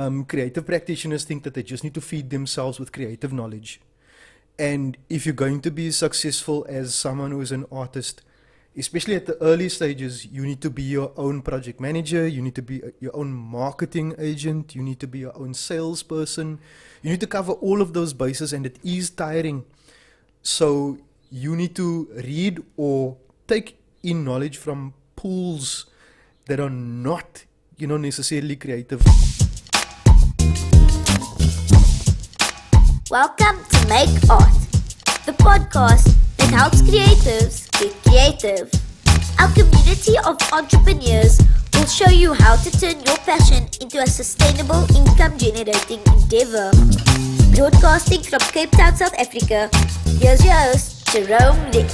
um, creative practitioners think that they just need to feed themselves with creative knowledge. And if you're going to be successful as someone who is an artist, especially at the early stages, you need to be your own project manager, you need to be uh, your own marketing agent, you need to be your own salesperson. You need to cover all of those bases, and it is tiring. So you need to read or take in knowledge from pools that are not, you know, necessarily creative. Welcome to Make Art, the podcast that helps creatives get creative. Our community of entrepreneurs will show you how to turn your passion into a sustainable income generating endeavor. Broadcasting from Cape Town, South Africa, here's your host, Jerome Dix.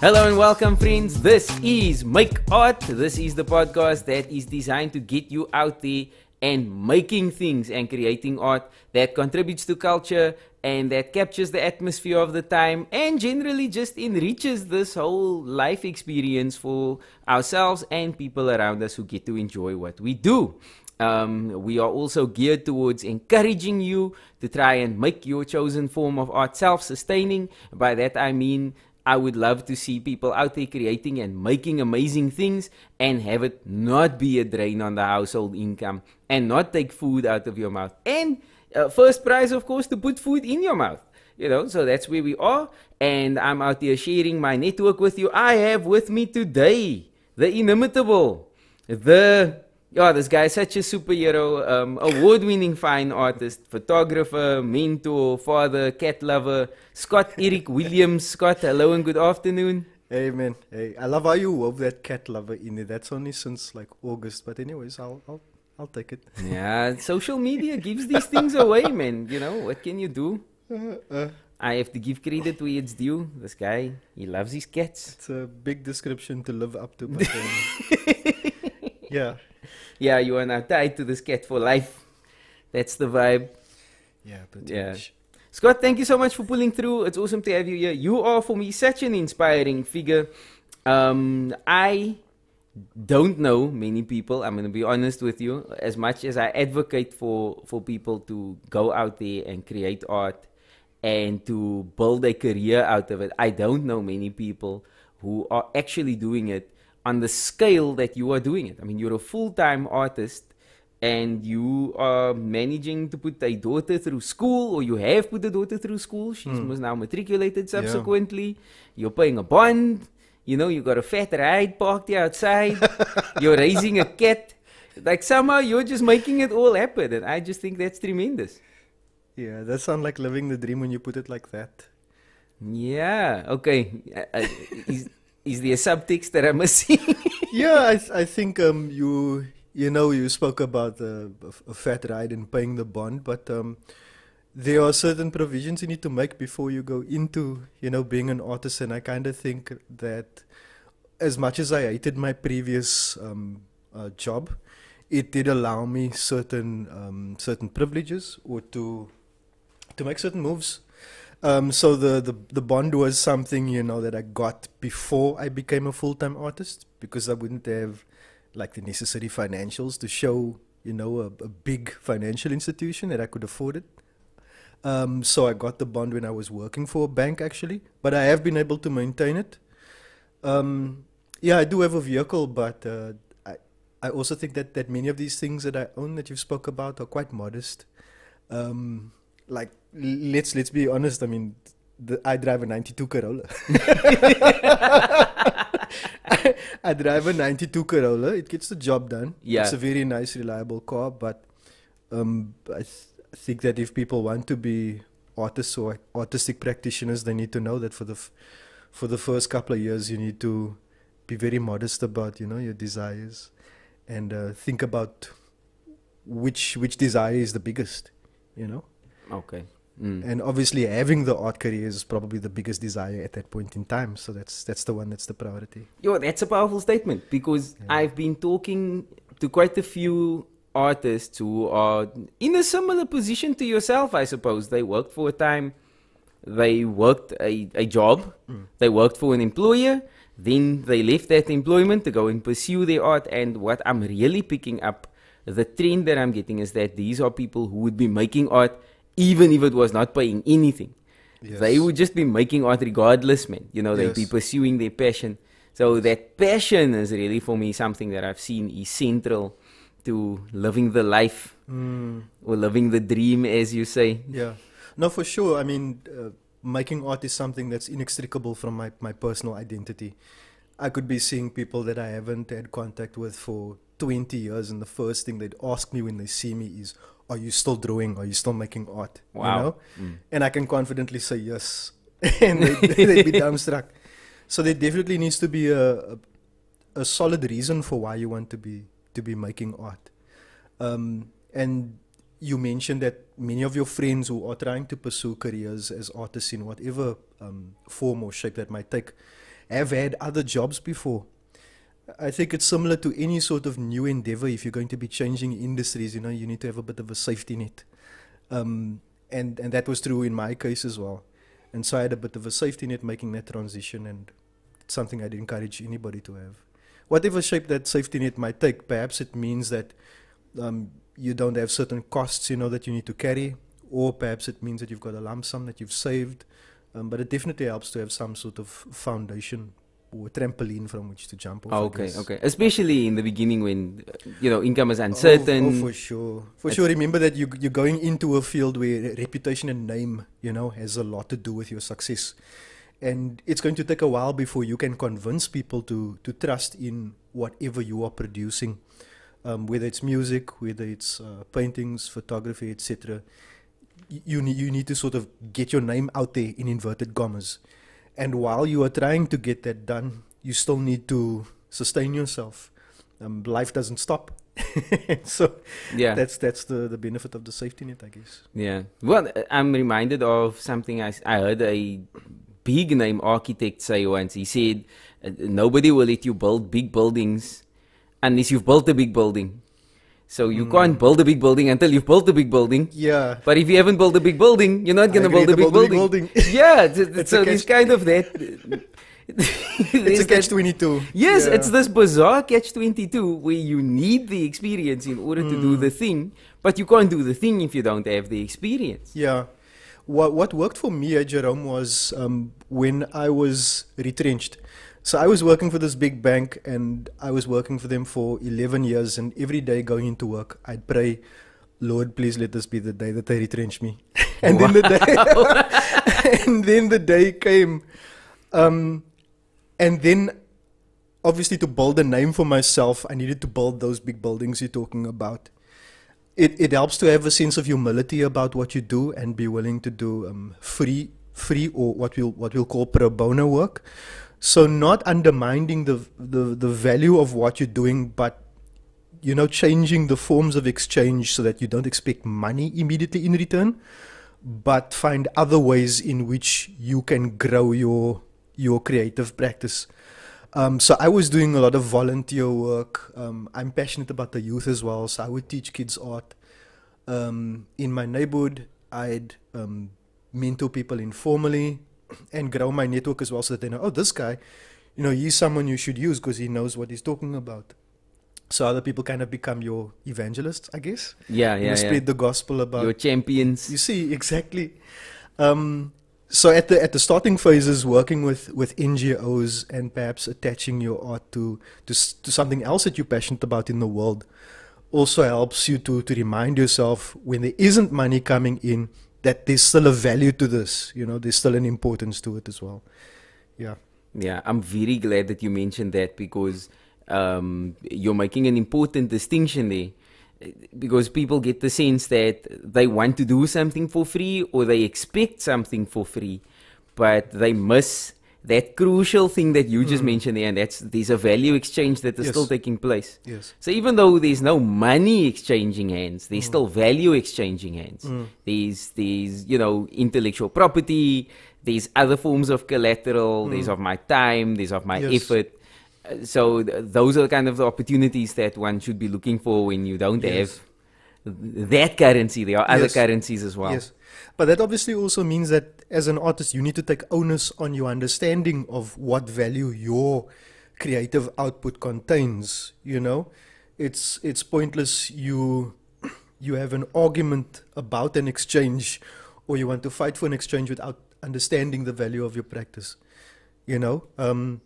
Hello and welcome, friends. This is Make Art. This is the podcast that is designed to get you out there and making things and creating art that contributes to culture and that captures the atmosphere of the time and generally just enriches this whole life experience for ourselves and people around us who get to enjoy what we do. Um, we are also geared towards encouraging you to try and make your chosen form of art self sustaining. By that I mean I would love to see people out there creating and making amazing things and have it not be a drain on the household income and not take food out of your mouth. And uh, first prize, of course, to put food in your mouth. You know, so that's where we are. And I'm out there sharing my network with you. I have with me today the inimitable, the yeah, this guy is such a superhero, um, award winning fine artist, photographer, mentor, father, cat lover, Scott Eric Williams. Scott, hello and good afternoon. Hey man, hey, I love how you wove that cat lover in there. That's only since like August, but anyways, I'll, I'll, I'll take it. yeah, social media gives these things away, man. You know, what can you do? Uh, uh. I have to give credit where it's due. This guy, he loves his cats. It's a big description to live up to, but um, yeah, yeah, you are now tied to this cat for life. That's the vibe. Yeah, pretty yeah. much. Scott, thank you so much for pulling through. It's awesome to have you here. You are, for me, such an inspiring figure. Um, I don't know many people. I'm going to be honest with you. As much as I advocate for for people to go out there and create art and to build a career out of it, I don't know many people who are actually doing it on the scale that you are doing it. I mean, you're a full time artist and you are managing to put a daughter through school, or you have put a daughter through school. She's mm. now matriculated subsequently. Yeah. You're paying a bond. You know, you got a fat ride parked outside. you're raising a cat. Like somehow you're just making it all happen. And I just think that's tremendous. Yeah, that sounds like living the dream when you put it like that. Yeah. Okay. Uh, is the septics that I'm missing. yeah, I, I think um, you you know you spoke about uh, a fat ride and paying the bond, but um, there are certain provisions you need to make before you go into you know being an artist, and I kind of think that as much as I hated my previous um, uh, job, it did allow me certain um, certain privileges or to to make certain moves um, so the, the the bond was something you know that I got before I became a full time artist because I wouldn't have like the necessary financials to show you know a, a big financial institution that I could afford it. Um, so I got the bond when I was working for a bank actually, but I have been able to maintain it. Um, yeah, I do have a vehicle, but uh, I I also think that that many of these things that I own that you spoke about are quite modest. Um, like let's let's be honest. I mean, the, I drive a '92 Corolla. I, I drive a '92 Corolla. It gets the job done. Yeah, it's a very nice, reliable car. But um, I th- think that if people want to be artists or artistic practitioners, they need to know that for the f- for the first couple of years, you need to be very modest about you know your desires, and uh, think about which which desire is the biggest, you know. Okay. Mm. And obviously, having the art career is probably the biggest desire at that point in time. So that's that's the one that's the priority. Yo, that's a powerful statement because yeah. I've been talking to quite a few artists who are in a similar position to yourself, I suppose. They worked for a time, they worked a, a job, mm. they worked for an employer, then they left that employment to go and pursue their art. And what I'm really picking up, the trend that I'm getting is that these are people who would be making art even if it was not paying anything. Yes. They would just be making art regardless, man. You know, they'd yes. be pursuing their passion. So that passion is really for me something that I've seen is central to living the life mm. or living the dream, as you say. Yeah, no, for sure. I mean, uh, making art is something that's inextricable from my, my personal identity. I could be seeing people that I haven't had contact with for 20 years, and the first thing they'd ask me when they see me is, are you still drawing? Are you still making art? Wow. You know? Mm. And I can confidently say yes. and they'd, they'd be dumbstruck. So there definitely needs to be a, a, a, solid reason for why you want to be to be making art. Um, and you mentioned that many of your friends who are trying to pursue careers as artists in whatever um, form or shape that might take have had other jobs before. I think it's similar to any sort of new endeavor. If you're going to be changing industries, you know, you need to have a bit of a safety net. Um, and, and that was true in my case as well. And so I had a bit of a safety net making that transition, and it's something I'd encourage anybody to have. Whatever shape that safety net might take, perhaps it means that um, you don't have certain costs, you know, that you need to carry, or perhaps it means that you've got a lump sum that you've saved. Um, but it definitely helps to have some sort of foundation trampoline from which to jump off. Ah, okay, okay. Especially in the beginning when you know income is oh, oh, uncertain. Oh, oh for sure, for sure. Remember that you you're going into a field where reputation and name, you know, has a lot to do with your success, and it's going to take a while before you can convince people to to trust in whatever you are producing, um, whether it's music, whether it's uh, paintings, photography, etc. You need you need to sort of get your name out there in inverted commas and while you are trying to get that done, you still need to sustain yourself. Um, life doesn't stop. so yeah, that's that's the, the benefit of the safety net, I guess. Yeah. Well, I'm reminded of something I, I heard a big name architect say once. He said, "Nobody will let you build big buildings unless you've built a big building." So you mm. can't build a big building until you've built a big building. Yeah. But if you haven't built a big building, you're not gonna build a big, building. building. yeah. It's so it's kind of that. it's a catch twenty two. Yes, yeah. it's this bizarre catch twenty two where you need the experience in order mm. to do hmm. the thing, but you can't do the thing if you don't have the experience. Yeah. What what worked for me at Jerome was um, when I was retrenched. So I was working for this big bank and I was working for them for 11 years. And every day going into work, I'd pray, Lord, please let this be the day that they retrench me. and then the day, and then the day came. Um, and then obviously to build a name for myself, I needed to build those big buildings you're talking about. It, it helps to have a sense of humility about what you do and be willing to do um, free free or what we'll what we'll call pro bono work, so not undermining the, the, the value of what you're doing, but you know, changing the forms of exchange so that you don't expect money immediately in return, but find other ways in which you can grow your your creative practice. Um, so I was doing a lot of volunteer work. Um, I'm passionate about the youth as well, so I would teach kids art. Um, in my neighborhood, I'd um, mentor people informally and grow my network as well so that they know, oh, this guy, you know, he's someone you should use because he knows what he's talking about. So other people kind of become your evangelists, I guess. Yeah, yeah. You spread yeah. the gospel about your champions. You see, exactly. Um, so at the at the starting phases, working with, with NGOs and perhaps attaching your art to, to to something else that you're passionate about in the world, also helps you to to remind yourself when there isn't money coming in that there's still a value to this. You know, there's still an importance to it as well. Yeah. Yeah, I'm very glad that you mentioned that because um, you're making an important distinction there. Because people get the sense that they want to do something for free or they expect something for free, but they miss that crucial thing that you just mm. mentioned there, and that's there's a value exchange that is yes. still taking place. Yes. So even though there's no money exchanging hands, there's mm. still value exchanging hands. Mm. There's you know intellectual property. There's other forms of collateral. Mm. There's of my time. There's of my yes. effort. Uh, so th- those are kind of the opportunities that one should be looking for when you don't yes. have that currency. There are other currencies as well. Yes, but that obviously also means that as an artist, you need to take onus on your understanding of what value your creative output contains. You know, it's it's pointless. You you have an argument about an exchange, or you want to fight for an exchange without understanding the value of your practice. You know, um,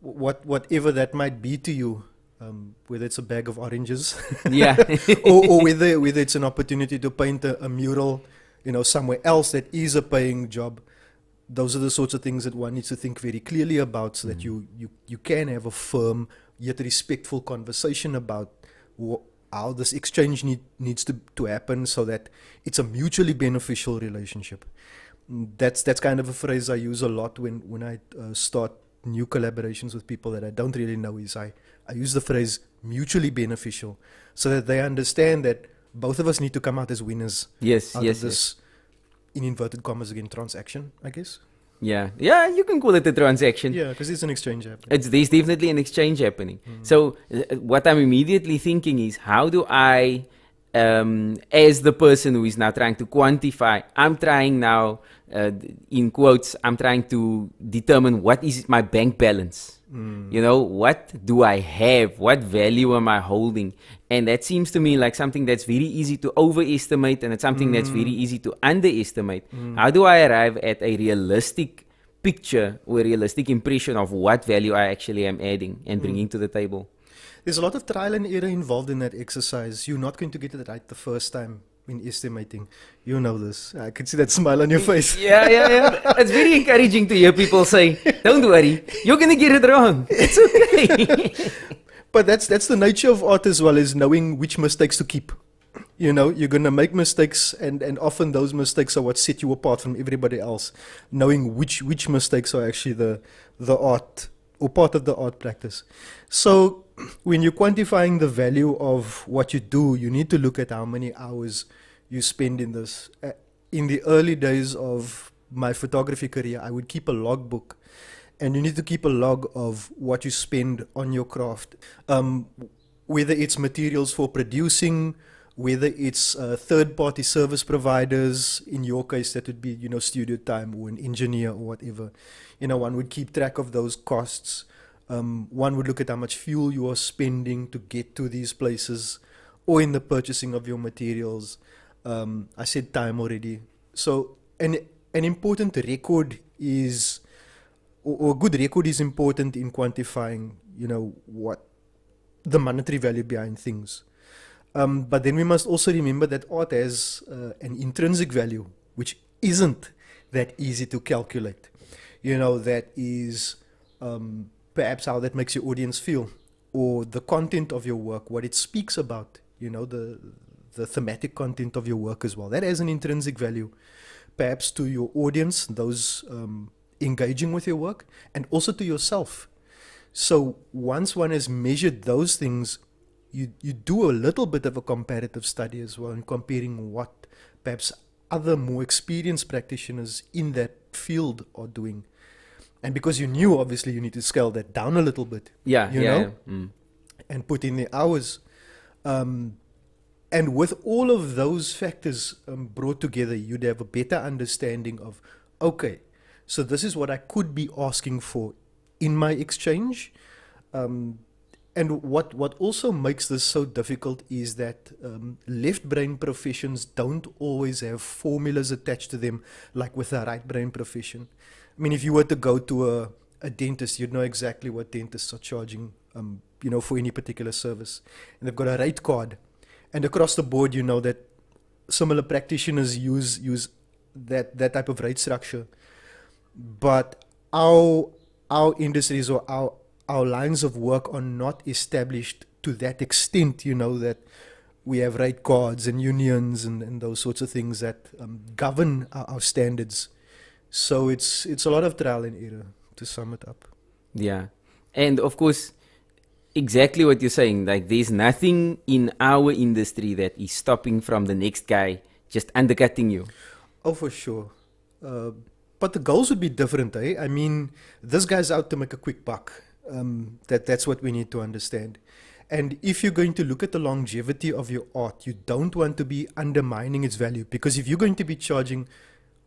what whatever that might be to you, um, whether it's a bag of oranges, yeah, or, or, whether whether it's an opportunity to paint a, a mural you know, somewhere else that is a paying job. Those are the sorts of things that one needs to think very clearly about so mm. that you, you, you can have a firm yet respectful conversation about wh- how this exchange need, needs to, to happen so that it's a mutually beneficial relationship. That's, that's kind of a phrase I use a lot when, when I uh, start new collaborations with people that I don't really know is I, I use the phrase mutually beneficial so that they understand that both of us need to come out as winners. Yes, yes, this, yes. In inverted commas again, transaction, I guess. Yeah, yeah, you can call it a transaction. Yeah, because it's an exchange happening. It's there's definitely an exchange happening. Mm. So uh, what I'm immediately thinking is, how do I, um, as the person who is now trying to quantify, I'm trying now, uh, in quotes, I'm trying to determine what is my bank balance Mm. You know, what do I have? What value am I holding? And that seems to me like something that's very easy to overestimate and it's something mm. that's very mm. easy to underestimate. Mm. How do I arrive at a realistic picture or realistic impression of what value I actually am adding and mm. bringing to the table? There's a lot of trial and error involved in that exercise. You're not going to get it right the first time in estimating. You know this. I can see that smile on your face. Yeah, yeah, yeah. It's very encouraging to hear people say, "Don't worry, you're going to get it wrong. It's okay." but that's that's the nature of art as well, is knowing which mistakes to keep. You know, you're going to make mistakes, and and often those mistakes are what set you apart from everybody else. Knowing which which mistakes are actually the the art or part of the art practice. So when you're quantifying the value of what you do, you need to look at how many hours you spend in this. Uh, in the early days of my photography career, I would keep a logbook, and you need to keep a log of what you spend on your craft, um, whether it's materials for producing, whether it's uh, third-party service providers. In your case, that would be you know studio time or an engineer or whatever. You know, one would keep track of those costs um, one would look at how much fuel you are spending to get to these places or in the purchasing of your materials. Um, I said time already. So, an, an important record is, or, a good record is important in quantifying, you know, what the monetary value behind things. Um, but then we must also remember that art has uh, an intrinsic value, which isn't that easy to calculate. You know, that is um, perhaps how that makes your audience feel or the content of your work what it speaks about you know the the thematic content of your work as well that has an intrinsic value perhaps to your audience those um, engaging with your work and also to yourself so once one has measured those things you you do a little bit of a comparative study as well in comparing what perhaps other more experienced practitioners in that field are doing and because you knew obviously you need to scale that down a little bit yeah you yeah, know yeah. Mm. and put in the hours um, and with all of those factors um, brought together you'd have a better understanding of okay so this is what i could be asking for in my exchange um, and what, what also makes this so difficult is that um, left brain professions don't always have formulas attached to them like with a right brain profession. I mean, if you were to go to a, a dentist, you'd know exactly what dentists are charging, um, you know, for any particular service. And they've got a rate card. And across the board, you know that similar practitioners use use that, that type of rate structure. But our, our industries or our, our lines of work are not established to that extent, you know, that we have rate cards and unions and, and those sorts of things that um, govern our, our standards. So it's it's a lot of trial and error to sum it up. Yeah, and of course, exactly what you're saying. Like there's nothing in our industry that is stopping from the next guy just undercutting you. Oh, for sure. Uh, but the goals would be different, eh? I mean, this guy's out to make a quick buck. Um, that that's what we need to understand. And if you're going to look at the longevity of your art, you don't want to be undermining its value because if you're going to be charging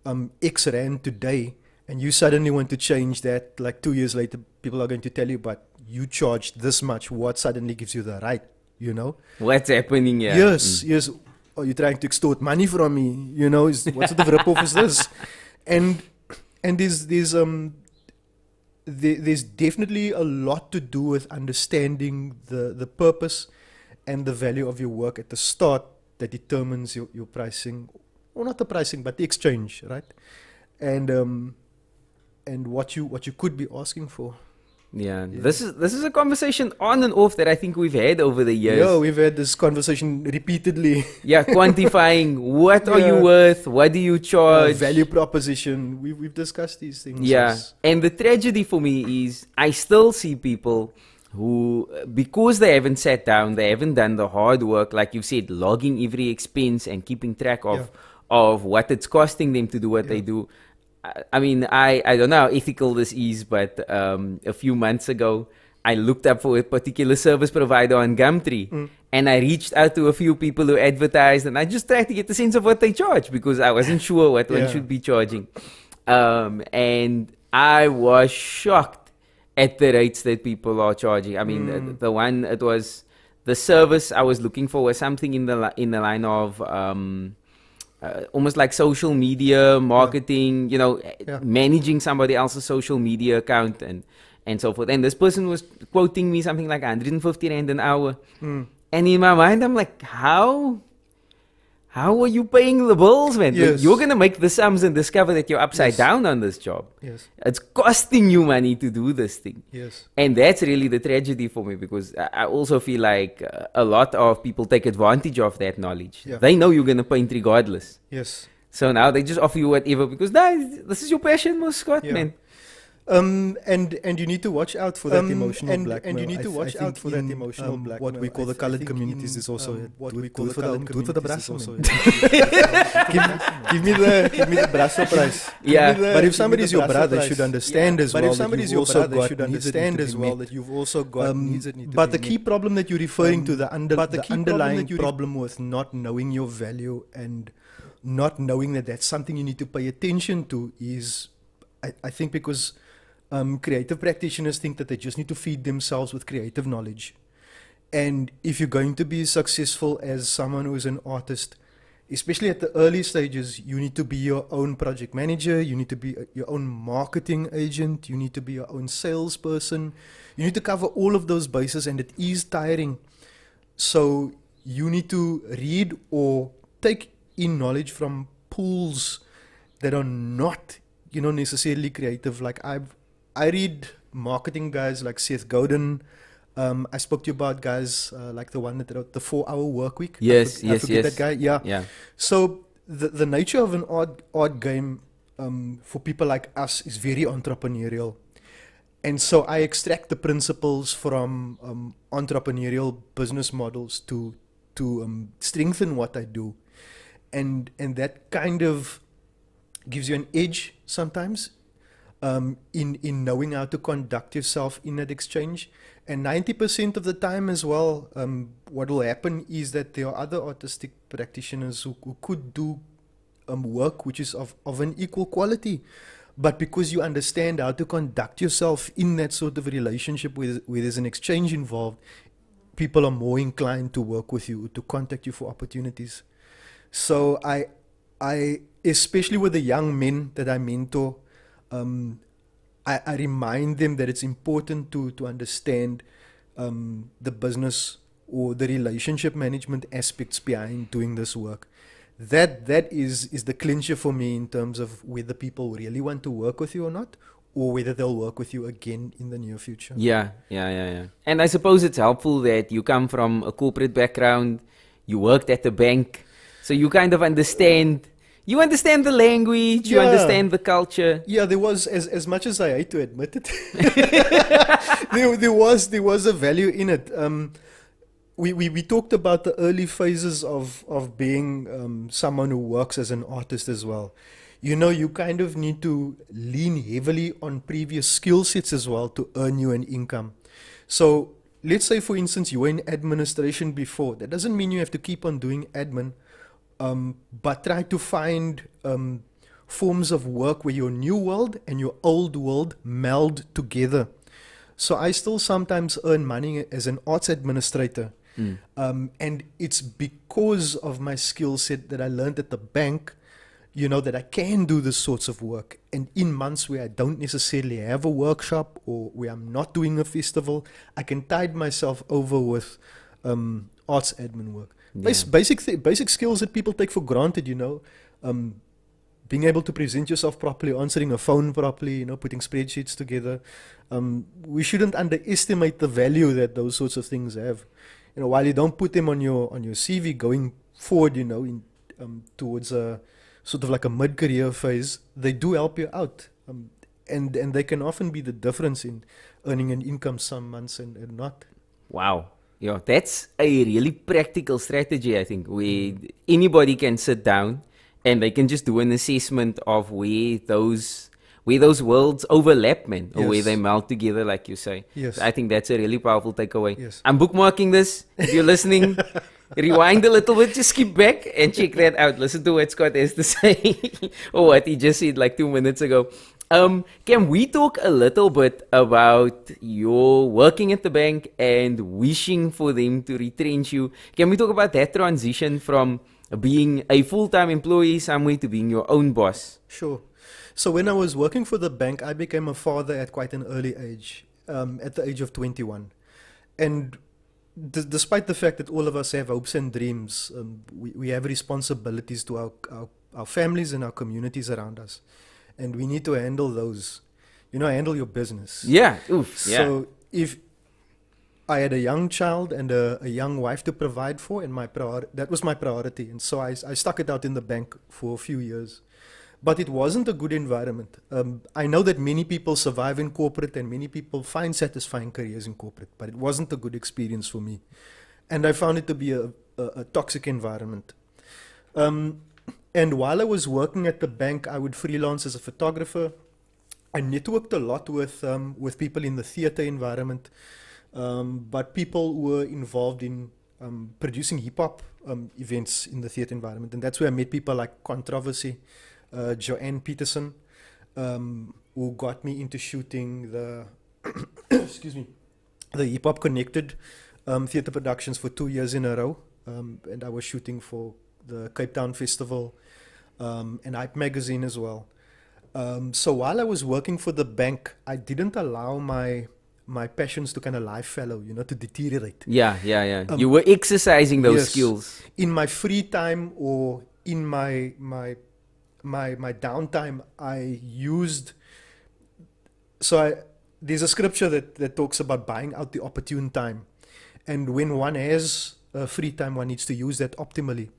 um, X Rand today and you suddenly want to change that, like two years later, people are going to tell you, but you charged this much. What suddenly gives you the right? You know? What's happening here? Yes, mm. yes. Are you trying to extort money from me? You know, is, what sort of ripoff is this? And and there's there's um there, there's definitely a lot to do with understanding the the purpose and the value of your work at the start that determines your, your pricing not the pricing, but the exchange, right? And um, and what you what you could be asking for. Yeah. yeah. this is this is a conversation on and off that I think we've had over the years. Yeah, we've had this conversation repeatedly. yeah, quantifying what yeah. are you worth, what do you charge, uh, value proposition. We've we've discussed these things. Yeah, and the tragedy for me is I still see people who because they haven't sat down they haven't done the hard work like you said logging every expense and keeping track of yeah of what it's costing them to do what yeah. they do. I, mean, I, I don't know how ethical this is, but um, a few months ago, I looked up for a particular service provider on Gumtree mm. and I reached out to a few people who advertised and I just tried to get the sense of what they charge because I wasn't sure what yeah. one should be charging. Um, and I was shocked at the rates that people are charging. I mean, mm. the, the, one, it was the service I was looking for was something in the, in the line of. Um, uh, almost like social media marketing, yeah. you know, yeah. Eh, managing somebody else's social media account and and so forth. And this person was quoting me something like 150 rand an hour. Mm. And in my mind, I'm like, how how are you paying the bills, man? Yes. Like, you're going to make the sums and discover that you're upside yes. down on this job. Yes. It's costing you money to do this thing. Yes. And that's really the tragedy for me because I also feel like uh, a lot of people take advantage of that knowledge. Yeah. They know you're going to paint regardless. Yes. So now they just offer you whatever because nah, this is your passion, most Scott, yeah. man. Um, um, and and you need to watch out for that um, emotional and, blackmail. And you need to watch out for that emotional um, blackmail. What we call I the colored communities in, is also um, what do, we call do the colored communities the is also. give, give me the give me the brasso price. Yeah, the, but if somebody's your brother, price. should understand yeah. as well. But if somebody's your brother, should understand as well that you've also got um, needs that need to But the key problem that you're referring um, to the under but the underlying problem with not knowing your value and not knowing that that's something you need to pay attention to is, I think, because um, creative practitioners think that they just need to feed themselves with creative knowledge. And if you're going to be successful as someone who is an artist, especially at the early stages, you need to be your own project manager, you need to be your own marketing agent, you need to be your own salesperson. You need to cover all of those bases, and it is tiring. So you need to read or take in knowledge from pools that are not you know necessarily creative like i've I read marketing guys like Seth Godin. Um, I spoke to you about guys uh, like the one that wrote the four-hour work week. Yes, I yes, I forget yes. That guy, yeah. Yeah. So the the nature of an odd odd game um, for people like us is very entrepreneurial, and so I extract the principles from um, entrepreneurial business models to to um, strengthen what I do, and and that kind of gives you an edge sometimes um, in in knowing how to conduct yourself in that exchange. And ninety percent of the time, as well, um, what will happen is that there are other autistic practitioners who, who could do um, work which is of, of an equal quality. But because you understand how to conduct yourself in that sort of relationship with, where there's an exchange involved, people are more inclined to work with you, to contact you for opportunities. So I, I especially with the young men that I mentor, um, I, I, remind them that it's important to to understand um, the business or the relationship management aspects behind doing this work. That that is is the clincher for me in terms of whether people really want to work with you or not, or whether they'll work with you again in the near future. Yeah, yeah, yeah, yeah. And I suppose it's helpful that you come from a corporate background, you worked at the bank, so you kind of understand you understand the language, yeah. you understand the culture. Yeah, there was as, as much as I hate to admit it, there, there was there was a value in it. Um, we, we, we talked about the early phases of of being um, someone who works as an artist as well. You know, you kind of need to lean heavily on previous skill sets as well to earn you an income. So let's say, for instance, you were in administration before. That doesn't mean you have to keep on doing admin um, but try to find um, forms of work where your new world and your old world meld together. So I still sometimes earn money as an arts administrator. Mm. Um, and it's because of my skill set that I learned at the bank, you know, that I can do this sorts of work. And in months where I don't necessarily have a workshop or where I'm not doing a festival, I can tide myself over with um, arts admin work. Yeah. Basic th- basic skills that people take for granted, you know, um, being able to present yourself properly, answering a phone properly, you know, putting spreadsheets together. Um, we shouldn't underestimate the value that those sorts of things have. You know, while you don't put them on your on your CV going forward, you know, in um, towards a sort of like a mid-career phase, they do help you out, um, and and they can often be the difference in earning an income some months and, and not. Wow, yeah, that's a really practical strategy, I think, where anybody can sit down and they can just do an assessment of where those where those worlds overlap, man, or yes. where they melt together, like you say. Yes. So I think that's a really powerful takeaway. Yes. I'm bookmarking this. If you're listening, rewind a little bit, just skip back and check that out. Listen to what Scott has to say, or what he just said like two minutes ago. Um, can we talk a little bit about your working at the bank and wishing for them to retrench you? Can we talk about that transition from being a full time employee somewhere to being your own boss? Sure. So, when I was working for the bank, I became a father at quite an early age, um, at the age of 21. And d- despite the fact that all of us have hopes and dreams, um, we, we have responsibilities to our, our, our families and our communities around us and we need to handle those. You know, handle your business. Yeah. Oof, so yeah. if I had a young child and a, a, young wife to provide for, and my priori- that was my priority, and so I, I stuck it out in the bank for a few years. But it wasn't a good environment. Um, I know that many people survive in corporate and many people find satisfying careers in corporate, but it wasn't a good experience for me. And I found it to be a, a, a toxic environment. Um, and while I was working at the bank, I would freelance as a photographer. I networked a lot with um, with people in the theater environment, um, but people were involved in um, producing hip hop um, events in the theater environment, and that's where I met people like Controversy, uh, Joanne Peterson, um, who got me into shooting the excuse me the hip hop connected um, theater productions for two years in a row, and I was shooting for the Cape Town Festival, um, and Hype Magazine as well. Um, so while I was working for the bank, I didn't allow my my passions to kind of lie fallow, you know, to deteriorate. Yeah, yeah, yeah. Um, you were exercising those yes, skills in my free time or in my my my my downtime. I used so I there's a scripture that that talks about buying out the opportune time, and when one has uh, free time, one needs to use that optimally.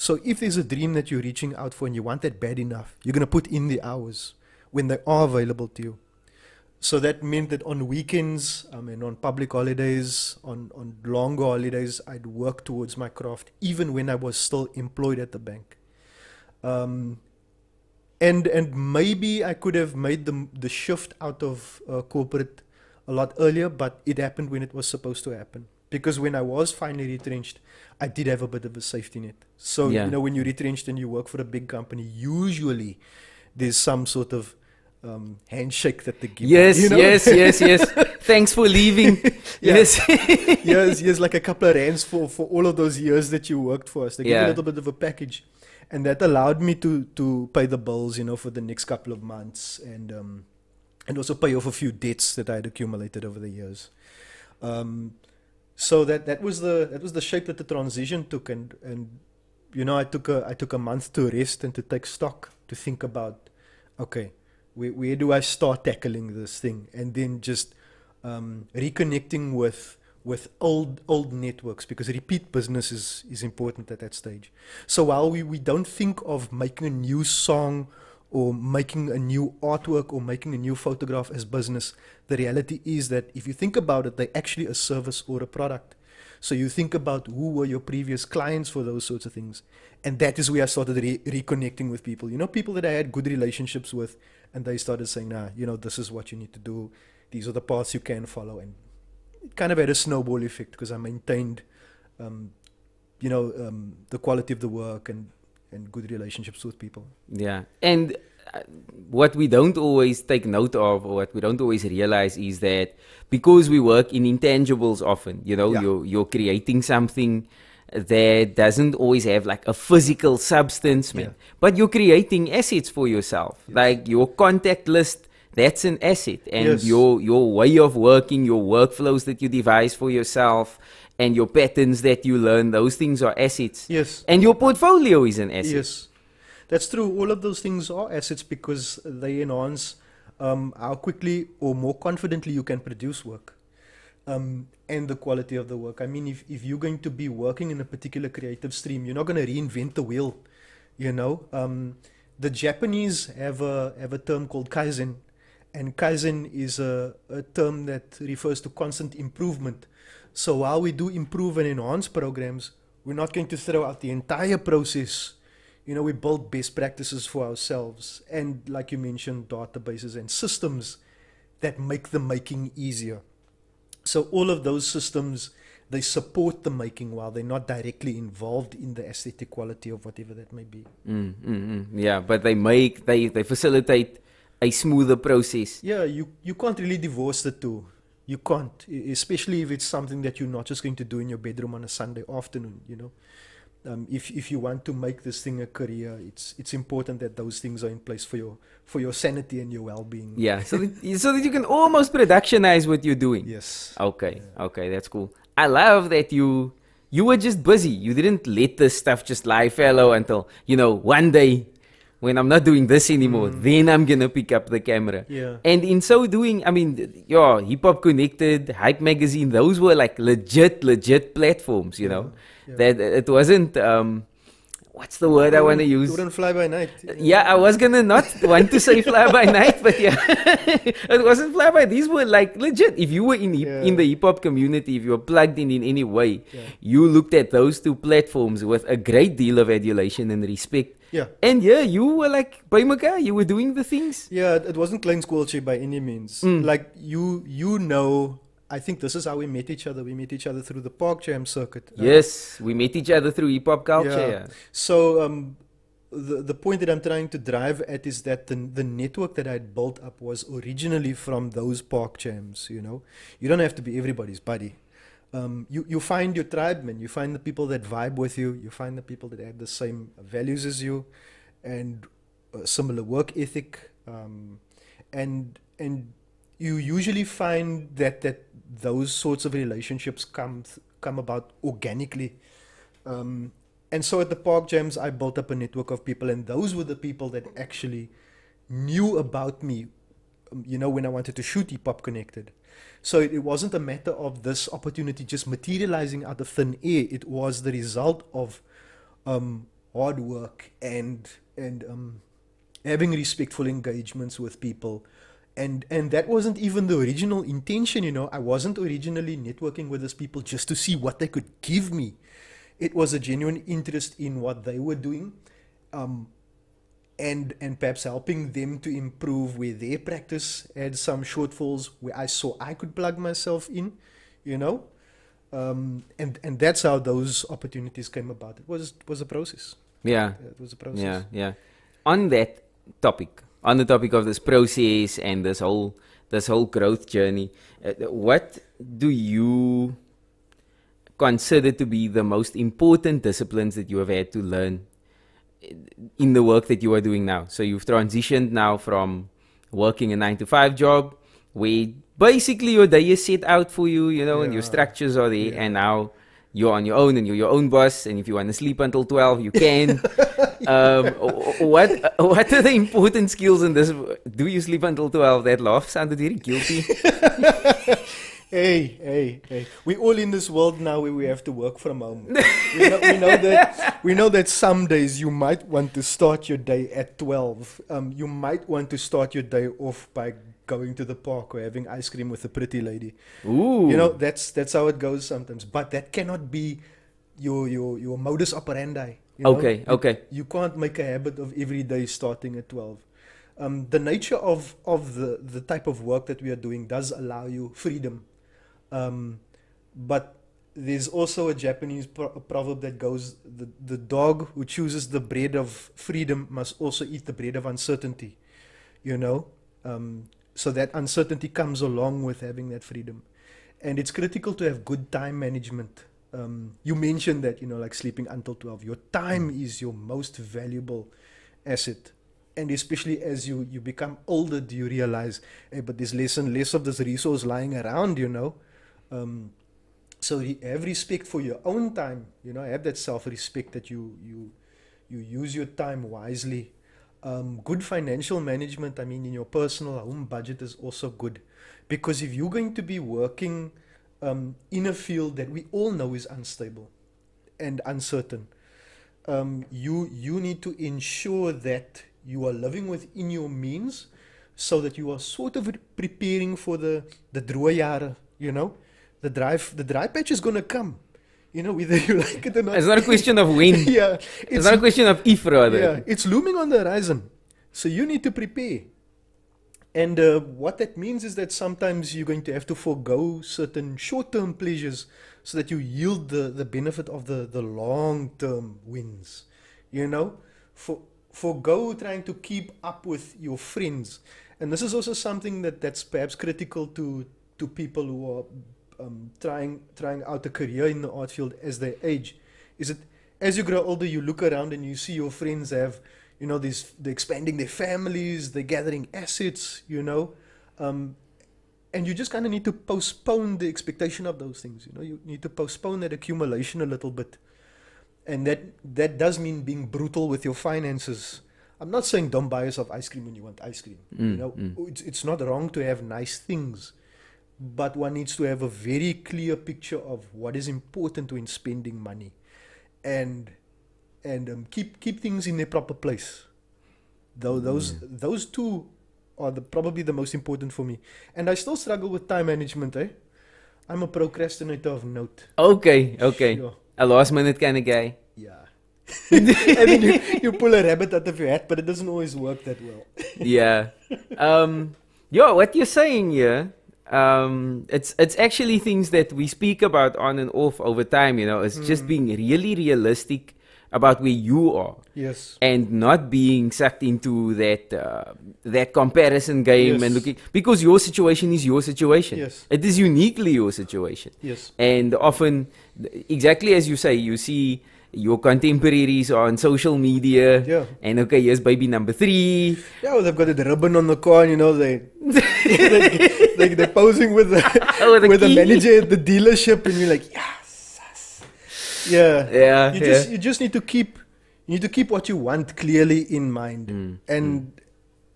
So if there's a dream that you're reaching out for and you want that bad enough, you're going to put in the hours when they are available to you. So that meant that on weekends, I mean, on public holidays, on, on longer holidays, I'd work towards my craft, even when I was still employed at the bank. Um, and and maybe I could have made the, the shift out of uh, corporate a lot earlier, but it happened when it was supposed to happen because when I was finally retrenched, I did have a bit of a safety net. So yeah. you know, when you're retrenched and you work for a big company, usually there's some sort of um, handshake that they give. Yes, you know? yes, yes, yes. Thanks for leaving. yes, yes, yes. Like a couple of rands for for all of those years that you worked for us. They yeah. give a little bit of a package, and that allowed me to to pay the bills, you know, for the next couple of months, and um, and also pay off a few debts that I had accumulated over the years. Um, so that that was the that was the shape that the transition took and and you know I took a I took a month to rest and to take stock to think about okay where, where do I start tackling this thing and then just um, reconnecting with with old old networks because repeat business is, is important at that stage. So while we, we don't think of making a new song or making a new artwork or making a new photograph as business, the reality is that if you think about it, they're actually a service or a product. So you think about who were your previous clients for those sorts of things. And that is where I started re reconnecting with people. You know, people that I had good relationships with, and they started saying, nah, you know, this is what you need to do. These are the paths you can follow. And it kind of had a snowball effect because I maintained, um, you know, um, the quality of the work and and good relationships with people. Yeah, and uh, what we don't always take note of or what we don't always realize is that because we work in intangibles often you know yeah. you're, you're creating something that doesn't always have like a physical substance yeah. but you're creating assets for yourself yes. like your contact list that's an asset and yes. your your way of working your workflows that you devise for yourself and your patterns that you learn, those things are assets. Yes. And your portfolio is an asset. Yes. That's true. All of those things are assets because they enhance um, how quickly or more confidently you can produce work um, and the quality of the work. I mean, if, if you're going to be working in a particular creative stream, you're not going to reinvent the wheel, you know. Um, the Japanese have a, have a term called kaizen, and kaizen is a, a term that refers to constant improvement so while we do improve and enhance programs, we're not going to throw out the entire process. You know, we build best practices for ourselves and, like you mentioned, databases and systems that make the making easier. So all of those systems, they support the making while they're not directly involved in the aesthetic quality of whatever that may be. Mm, mm, mm. Yeah, but they make, they, they facilitate a smoother process. Yeah, you, you can't really divorce the two you can't, especially if it's something that you're not just going to do in your bedroom on a Sunday afternoon, you know. Um, if, if you want to make this thing a career, it's it's important that those things are in place for your for your sanity and your well being. Yeah, so that, so that you can almost productionize what you're doing. Yes. Okay. Yeah. Okay, that's cool. I love that you you were just busy. You didn't let this stuff just lie fallow until you know one day when I'm not doing this anymore, mm. then I'm gonna pick up the camera. Yeah. And in so doing, I mean, yeah, Hip Hop Connected, Hype Magazine, those were like legit, legit platforms, you yeah. know. Yeah. That it wasn't um, what's the word I want to use? Wouldn't fly by night. Yeah, I was gonna not want to say fly by night, but yeah, it wasn't fly by. These were like legit. If you were in yeah. in the hip hop community, if you were plugged in in any way, yeah. you looked at those two platforms with a great deal of adulation and respect. Yeah. And yeah, you were like by Maka, you were doing the things. Yeah, it wasn't clean school by any means. Mm. Like you, you know I think this is how we met each other. We met each other through the Park Jam circuit. Uh, yes, we met each other through hip hop culture. Yeah. So um, the the point that I'm trying to drive at is that the the network that I built up was originally from those Park Jams. You know, you don't have to be everybody's buddy. Um, you you find your tribe, man. You find the people that vibe with you. You find the people that have the same values as you, and uh, similar work ethic. Um, and and you usually find that that those sorts of relationships come come about organically. Um, and so at the park jams, I built up a network of people, and those were the people that actually knew about me. Um, you know, when I wanted to shoot Hip Connected. So it, it wasn't a matter of this opportunity just materializing out of thin air. It was the result of um, hard work and and um, having respectful engagements with people, and and that wasn't even the original intention you know i wasn't originally networking with these people just to see what they could give me it was a genuine interest in what they were doing um, and and perhaps helping them to improve where their practice had some shortfalls where i saw i could plug myself in you know um, and and that's how those opportunities came about it was was a process yeah it was a process yeah yeah on that topic on the topic of this process and this whole this whole growth journey, uh, what do you consider to be the most important disciplines that you have had to learn in the work that you are doing now? So you've transitioned now from working a nine to five job, where basically your day is set out for you, you know, yeah. and your structures are there, yeah. and now you're on your own and you're your own boss. And if you want to sleep until 12, you can. um, what what are the important skills in this? Do you sleep until 12? That laugh sounded very guilty. hey, hey, hey. We're all in this world now where we have to work from home. we, know, we, know, that, we know that some days you might want to start your day at 12. Um, you might want to start your day off by going to the park or having ice cream with a pretty lady. Ooh. You know, that's that's how it goes sometimes. But that cannot be your your your modus operandi. You know? Okay, okay. You, you can't make a habit of every day starting at twelve. Um, the nature of of the the type of work that we are doing does allow you freedom, um, but there's also a Japanese pro proverb that goes the, the dog who chooses the bread of freedom must also eat the bread of uncertainty. You know, um, so that uncertainty comes along with having that freedom. And it's critical to have good time management. Um, you mentioned that, you know, like sleeping until 12. Your time mm. is your most valuable asset. And especially as you, you become older, do you realize, hey, but there's less and less of this resource lying around, you know? Um, so have respect for your own time, you know, have that self respect that you, you, you use your time wisely um, good financial management, I mean, in your personal home budget is also good. Because if you're going to be working um, in a field that we all know is unstable and uncertain, um, you, you need to ensure that you are living within your means so that you are sort of preparing for the, the droojaren, you know? The dry, the dry patch is going to come you know, whether you like it or not. It's not a question of when. yeah. It's, it's, not a question of if, rather. Yeah, it's looming on the horizon. So you need to prepare. And uh, what that means is that sometimes you're going to have to forego certain short term pleasures so that you yield the, the benefit of the, the long term wins. You know, for, forego trying to keep up with your friends. And this is also something that, that's perhaps critical to, to people who are um, trying trying out a career in the art field as they age? Is it as you grow older, you look around and you see your friends have, you know, these they're expanding their families, they're gathering assets, you know, um, and you just kind of need to postpone the expectation of those things. You know, you need to postpone that accumulation a little bit, and that that does mean being brutal with your finances. I'm not saying don't buy yourself ice cream when you want ice cream. Mm, you know, mm. it's it's not wrong to have nice things, but one needs to have a very clear picture of what is important when spending money and and um, keep keep things in their proper place though hmm. those mm. those two are the, probably the most important for me and i still struggle with time management eh i'm a procrastinator of note okay okay sure. a last minute kind of guy yeah you, you pull a rabbit out of your hat, but it doesn't always work that well. yeah. Um, yeah, what you're saying here um, it's it's actually things that we speak about on and off over time. You know, it's mm. just being really realistic about where you are. Yes. And not being sucked into that uh, that comparison game yes. and looking because your situation is your situation. Yes. It is uniquely your situation. Yes. And often, exactly as you say, you see your contemporaries on social media. Yeah. And okay, here's baby number three. Yeah, well, they've got the ribbon on the car, you know, they, they, like they're posing with the, with, with the manager at the dealership, and you're like, yes, yes. yeah, yeah. You yeah. just you just need to keep you need to keep what you want clearly in mind, mm. and mm.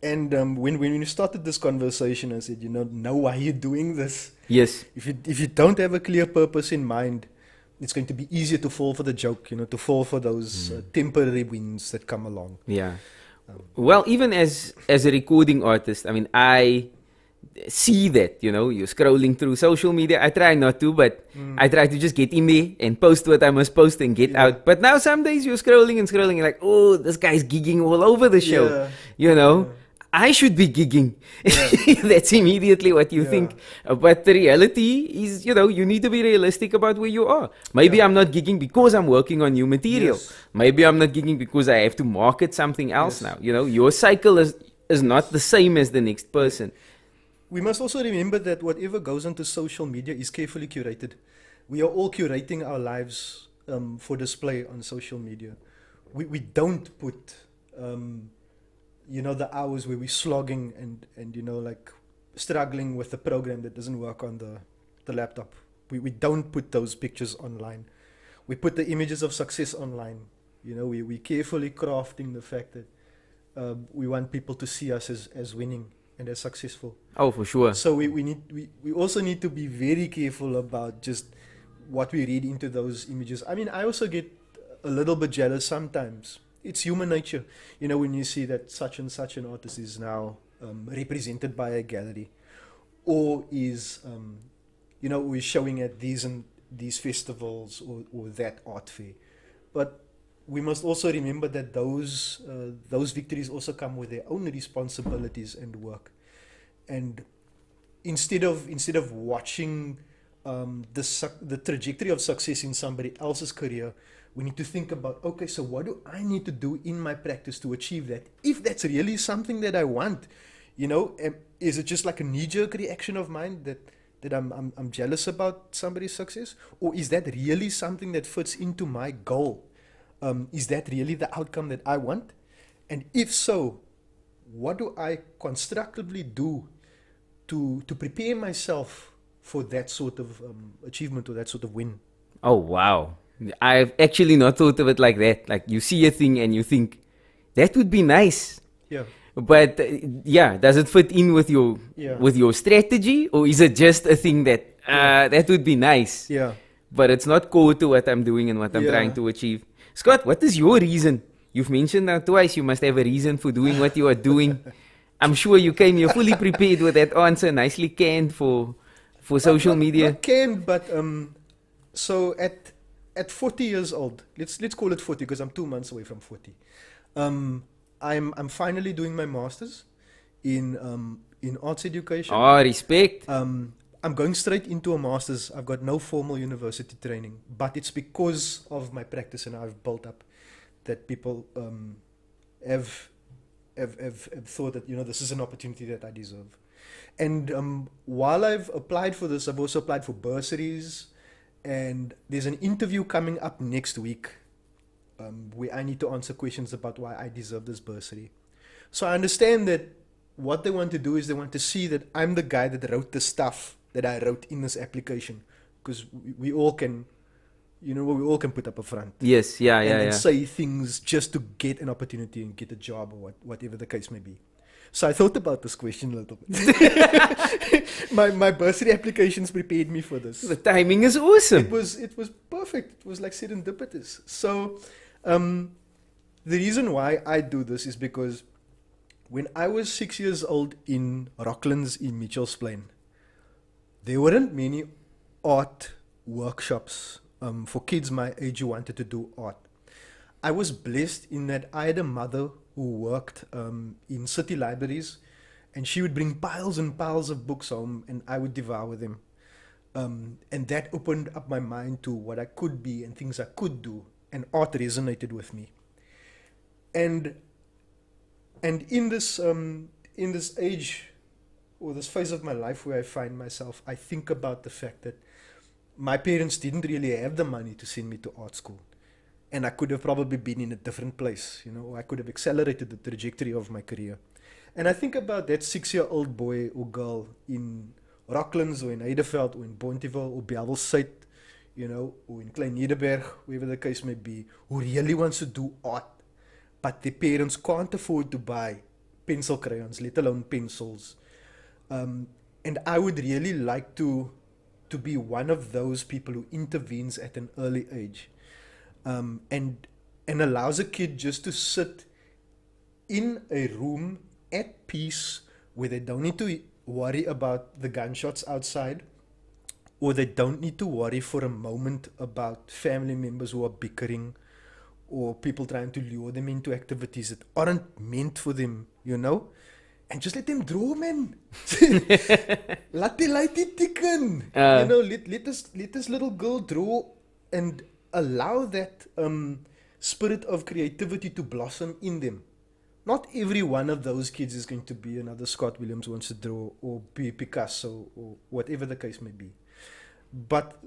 and um, when when you started this conversation, I said, you know, know why you're doing this. Yes. If you if you don't have a clear purpose in mind, it's going to be easier to fall for the joke, you know, to fall for those mm. uh, temporary wins that come along. Yeah. Um, well, even as as a recording artist, I mean, I see that you know you're scrolling through social media i try not to but mm. i try to just get in there and post what i must post and get yeah. out but now some days you're scrolling and scrolling like oh this guy's gigging all over the show yeah. you know yeah. i should be gigging that's immediately what you think but the reality is you know you need to be realistic about where you are maybe i'm not gigging because i'm working on new material yes. maybe i'm not gigging because i have to market something else yes. now you know your cycle is is not the same as the next person we must also remember that whatever goes onto social media is carefully curated. We are all curating our lives um, for display on social media. We, we don't put, um, you know, the hours where we're slogging and, and, you know, like struggling with the program that doesn't work on the, the laptop. We, we don't put those pictures online. We put the images of success online. You know, we, we carefully crafting the fact that um, we want people to see us as, as winning and they're successful. Oh, for sure. So we, we need we, we also need to be very careful about just what we read into those images. I mean, I also get a little bit jealous sometimes. It's human nature, you know, when you see that such and such an artist is now um, represented by a gallery, or is um, you know we're showing at these and these festivals or, or that art fair, but we must also remember that those uh, those victories also come with their own responsibilities and work and instead of instead of watching um, the su- the trajectory of success in somebody else's career we need to think about okay so what do i need to do in my practice to achieve that if that's really something that i want you know is it just like a knee jerk reaction of mine that that I'm, I'm, I'm jealous about somebody's success or is that really something that fits into my goal um, is that really the outcome that I want? And if so, what do I constructively do to to prepare myself for that sort of um, achievement or that sort of win? Oh wow! I've actually not thought of it like that. Like you see a thing and you think that would be nice. Yeah. But uh, yeah, does it fit in with your yeah. with your strategy, or is it just a thing that uh, yeah. that would be nice? Yeah. But it's not core to what I'm doing and what I'm yeah. trying to achieve. Scott, what is your reason? You've mentioned that twice you must have a reason for doing what you are doing. I'm sure you came here fully prepared with that answer, nicely canned for for social media. Not canned, but um, so at at 40 years old, let's let's call it 40 because I'm two months away from 40. Um, I'm I'm finally doing my masters in um, in arts education. Ah, oh, respect. Um, I'm going straight into a master's. I've got no formal university training, but it's because of my practice and I've built up that people um, have, have, have, have, thought that, you know, this is an opportunity that I deserve. And um, while I've applied for this, I've also applied for bursaries. And there's an interview coming up next week um, where I need to answer questions about why I deserve this bursary. So I understand that what they want to do is they want to see that I'm the guy that wrote the stuff that I wrote in this application because we, we, all can, you know, we all can put up a front. Yes, yeah, and, yeah, and yeah. say things just to get an opportunity and get a job or what, whatever the case may be. So I thought about this question a little bit. my my bursary applications prepared me for this. The timing is awesome. It was it was perfect. It was like serendipitous. So, um, the reason why I do this is because when I was six years old in Rocklands in Mitchells Plain, there weren't many art workshops um, for kids my age who wanted to do art. I was blessed in that I had a mother who worked um, in city libraries and she would bring piles and piles of books home and I would devour them. Um, and that opened up my mind to what I could be and things I could do and art resonated with me. And and in this um, in this age or this phase of my life where I find myself, I think about the fact that my parents didn't really have the money to send me to art school. And I could have probably been in a different place, you know, or I could have accelerated the trajectory of my career. And I think about that six year old boy or girl in Rocklands or in Eideveld or in Bonteville or Bielsuit, you know, or in Klein Niederberg, wherever the case may be, who really wants to do art, but their parents can't afford to buy pencil crayons, let alone pencils. Um, and I would really like to to be one of those people who intervenes at an early age, um, and and allows a kid just to sit in a room at peace where they don't need to worry about the gunshots outside or they don't need to worry for a moment about family members who are bickering or people trying to lure them into activities that aren't meant for them, you know? and just let them draw, man. let the lady ticken. Uh, you know, let, let this let this little girl draw and allow that um, spirit of creativity to blossom in them. Not every one of those kids is going to be another Scott Williams wants to draw or be Picasso or whatever the case may be. But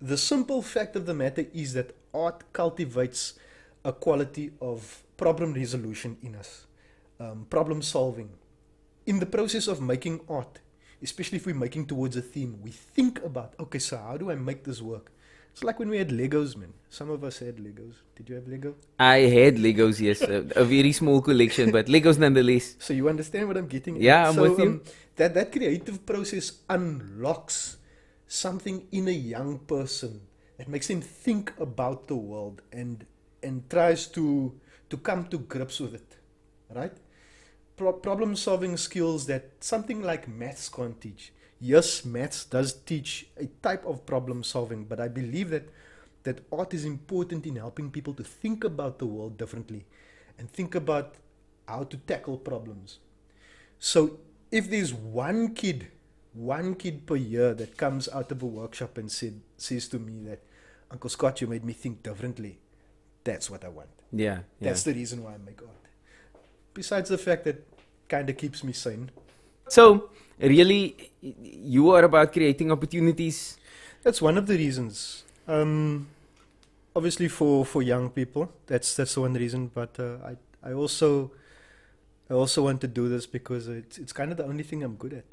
the simple fact of the matter is that art cultivates a quality of problem resolution in us, um, problem solving, in the process of making art, especially if we're making towards a theme, we think about, okay, so how do I make this work? It's like when we had Legos, man. Some of us had Legos. Did you have Lego? I had Legos, yes. a, a, very small collection, but Legos nonetheless. So you understand what I'm getting? At. Yeah, I'm so, with you. Um, that, that creative process unlocks something in a young person that makes them think about the world and and tries to to come to grips with it, right? pro- problem solving skills that something like maths can't teach. Yes, maths does teach a type of problem solving, but I believe that that art is important in helping people to think about the world differently and think about how to tackle problems. So if there's one kid, one kid per year that comes out of a workshop and said says to me that Uncle Scott, you made me think differently, that's what I want. Yeah. yeah. That's the reason why I make art besides the fact that kind of keeps me sane. So, really, you are about creating opportunities. That's one of the reasons. Um, obviously, for, for young people, that's that's the one reason. But uh, I I also I also want to do this because it's it's kind of the only thing I'm good at.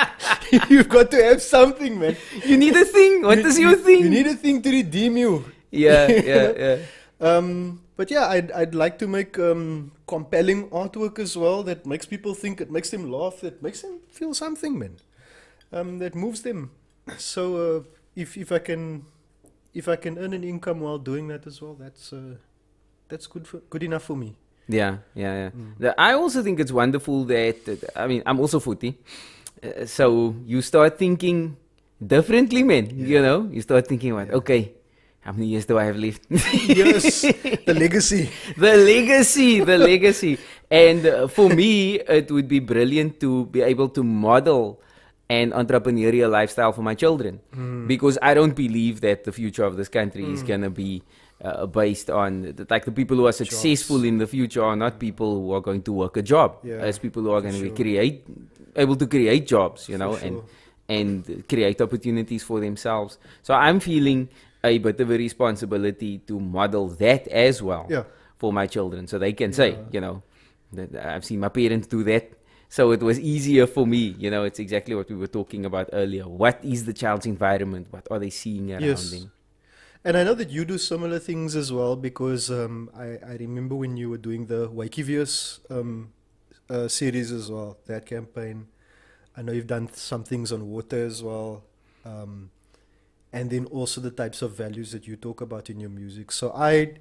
You've got to have something, man. You need a thing. What you, is your thing? You need a thing to redeem you. Yeah, yeah, yeah. um, but yeah, I'd, I'd like to make um, compelling artwork as well that makes people think, it makes them laugh, that makes them feel something, man, um, that moves them. So uh, if if I can if I can earn an income while doing that as well, that's uh, that's good for, good enough for me. Yeah, yeah, yeah. Mm. I also think it's wonderful that, that I mean I'm also footy, uh, so you start thinking differently, man. Yeah. You know, you start thinking about yeah. okay how many years do I have left? yes, the legacy. the legacy, the legacy. And uh, for me, it would be brilliant to be able to model an entrepreneurial lifestyle for my children mm. because I don't believe that the future of this country mm. is hmm. going to be uh, based on the, like the people who are successful Jobs. in the future are not people who are going to work a job yeah, as people who are going sure. to create able to create jobs you know sure. and and create opportunities for themselves. So I'm feeling a bit of a responsibility to model that as well yeah. for my children so they can yeah. say you know i've seen my parents do that so it was easier for me you know it's exactly what we were talking about earlier what is the child's environment what are they seeing around yes. them and I know that you do similar things as well because um, I, I, remember when you were doing the Wikivius um, uh, series as well, that campaign. I know you've done some things on water as well. Um, and then also the types of values that you talk about in your music. So I,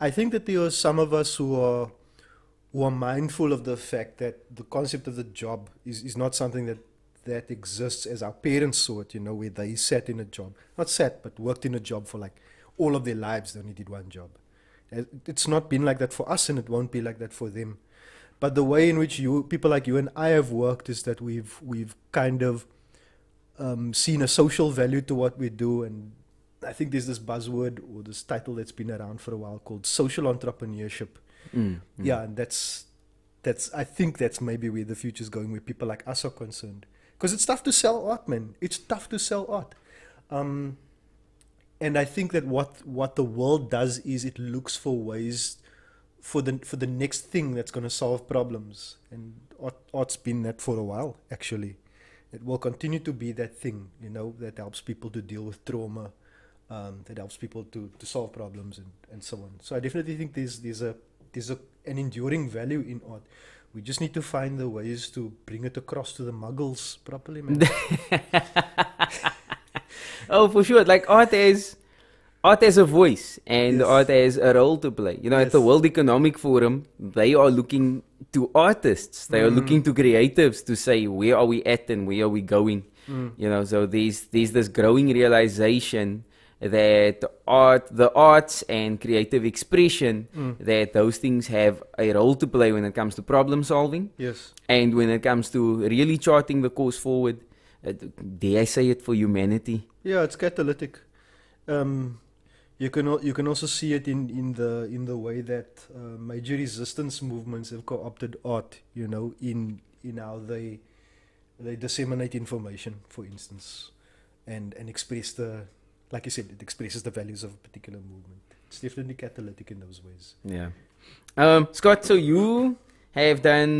I think that there are some of us who are who are mindful of the fact that the concept of the job is, is not something that that exists as our parents saw it, you know, where they sat in a job, not sat, but worked in a job for like all of their lives, they only did one job. It's not been like that for us, and it won't be like that for them. But the way in which you, people like you and I have worked is that we've, we've kind of um, seen a social value to what we do. And I think there's this buzzword or this title that's been around for a while called social entrepreneurship. Mm, mm. Yeah, and that's that's I think that's maybe where the future is going, where people like us are concerned. Because it's tough to sell art, man. It's tough to sell art. Um, and I think that what what the world does is it looks for ways for the for the next thing that's going to solve problems. And art, has been that for a while, actually. It will continue to be that thing, you know, that helps people to deal with trauma, um, that helps people to, to solve problems and, and so on. So I definitely think there's there's a there's a, an enduring value in art. We just need to find the ways to bring it across to the muggles properly, man. oh, for sure. Like art is art has a voice and yes. art has a role to play. You know, yes. at the World Economic Forum, they are looking to artists. They mm. are looking mm. to creatives to say where are we at and where are we going. Mm. You know, so there's there's this growing realization that art, the arts and creative expression, mm. that those things have a role to play when it comes to problem solving. Yes. And when it comes to really charting the course forward, uh, dare I say it for humanity? Yeah, it's catalytic. Um, you can you can also see it in, in the in the way that uh, major resistance movements have co-opted art, you know, in in how they they disseminate information, for instance, and and express the like you said, it expresses the values of a particular movement. It's definitely catalytic in those ways. Yeah, um, Scott. So you have done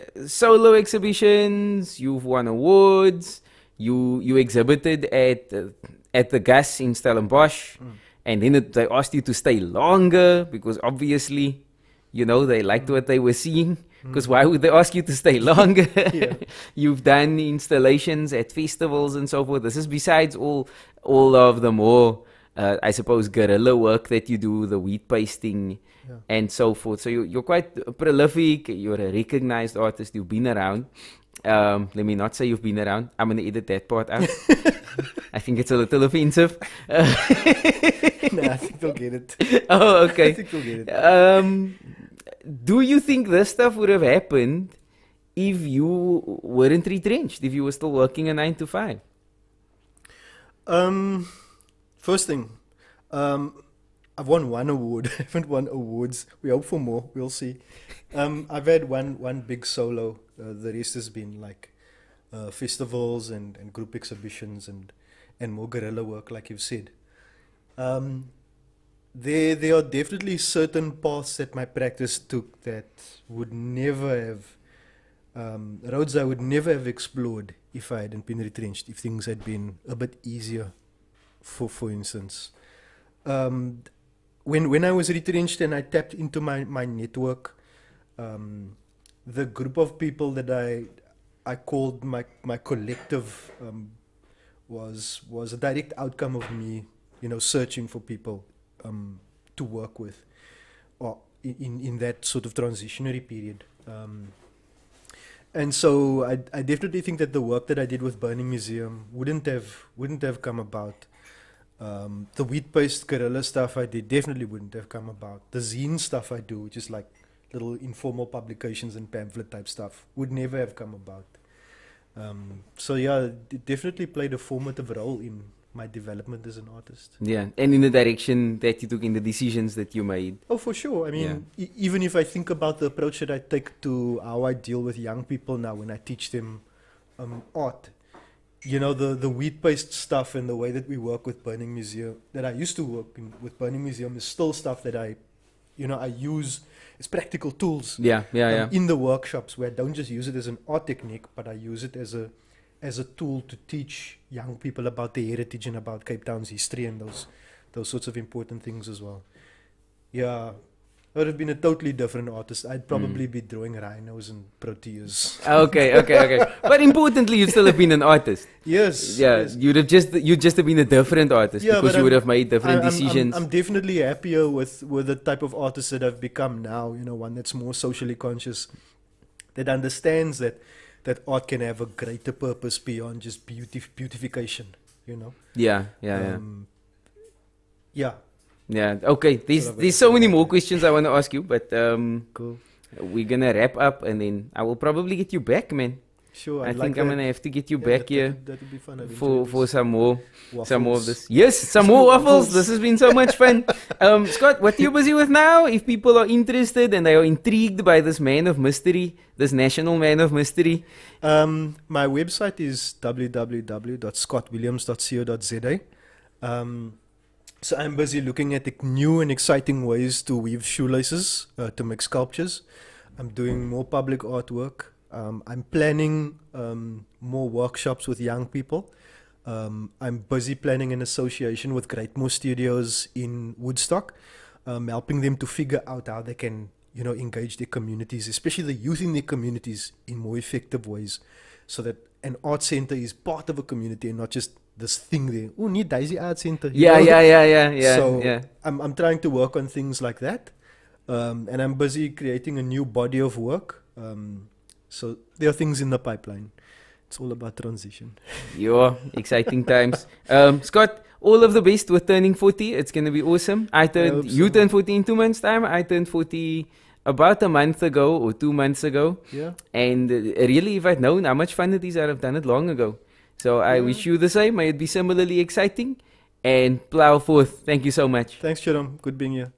uh, solo exhibitions. You've won awards. You you exhibited at uh, at the Gas in Stellenbosch. Mm and then it, they asked you to stay longer because obviously you know they liked what they were seeing because mm. why would they ask you to stay longer you've done installations at festivals and so forth this is besides all all of the more uh, i suppose guerrilla work that you do the wheat pasting yeah. and so forth so you, are quite prolific you're a recognized artist you've been around um, let me not say you've been around i'm going to edit that part out i think it's a little offensive uh, I think they'll get it. Oh, okay. I think they'll get it. Um, do you think this stuff would have happened if you weren't retrenched, if you were still working a nine to five? Um, first thing, um, I've won one award. I haven't won awards. We hope for more. We'll see. Um, I've had one one big solo. Uh, the rest has been like uh, festivals and, and group exhibitions and and more guerrilla work, like you've said. Um, there there are definitely certain paths that my practice took that would never have um, roads I would never have explored if I hadn't been retrenched if things had been a bit easier for for instance um, when when I was retrenched and I tapped into my my network um, the group of people that i I called my my collective um, was was a direct outcome of me you know searching for people um, to work with or uh, in, in that sort of transitionary period. Um, and so I, I definitely think that the work that I did with Burning Museum wouldn't have wouldn't have come about. Um, the wheat based guerrilla stuff I did definitely wouldn't have come about. The zine stuff I do, which is like little informal publications and pamphlet type stuff, would never have come about. Um, so yeah, it definitely played a formative role in my development as an artist. Yeah, and in the direction that you took, in the decisions that you made. Oh, for sure. I mean, yeah. e- even if I think about the approach that I take to how I deal with young people now when I teach them um, art, you know, the, the wheat paste stuff and the way that we work with Burning Museum, that I used to work in, with Burning Museum, is still stuff that I, you know, I use as practical tools. Yeah, yeah, um, yeah. In the workshops where I don't just use it as an art technique, but I use it as a as a tool to teach young people about their heritage and about Cape Town's history and those those sorts of important things as well. Yeah. I would have been a totally different artist. I'd probably mm. be drawing rhinos and proteas. Okay, okay, okay. but importantly, you'd still have been an artist. Yes. Yeah, yes. you'd have just you'd just have been a different artist yeah, because you I'm, would have made different I'm, decisions. I'm, I'm, definitely happier with with the type of artist that I've become now. You know, one that's more socially conscious, that understands that that art can have a greater purpose beyond just beauty beautification. You know. Yeah. Yeah. Um, yeah. Yeah. Okay. There's there's so many more questions I want to ask you, but um, cool. We're gonna wrap up, and then I will probably get you back, man. Sure. I, I think I'm gonna have to get you yeah, back that, here that be fun. for for some more waffles. some more of this. Yes, some more waffles. this has been so much fun. Um, Scott, what are you busy with now? If people are interested and they are intrigued by this man of mystery, this national man of mystery, um, my website is www.scottwilliams.co.za. Um, so I'm busy looking at new and exciting ways to weave shoelaces uh, to make sculptures. I'm doing more public artwork. Um, I'm planning um, more workshops with young people. Um, I'm busy planning an association with Greatmore Studios in Woodstock, um, helping them to figure out how they can, you know, engage their communities, especially the youth in their communities, in more effective ways, so that an art center is part of a community and not just this thing there. Oh, need Daisy Art Center. Yeah, yeah, yeah, yeah, yeah. So yeah. I'm I'm trying to work on things like that, um, and I'm busy creating a new body of work. Um, so there are things in the pipeline. It's all about transition. yeah, exciting times. Um, Scott, all of the best with turning 40. It's going to be awesome. I turned, I so. you turned 40 in two months' time. I turned 40 about a month ago or two months ago. Yeah. And uh, really, if I'd known how much fun it is, I'd have done it long ago. So I wish you the same. May it be similarly exciting and plow forth. Thank you so much. Thanks, Jerome. Good being here.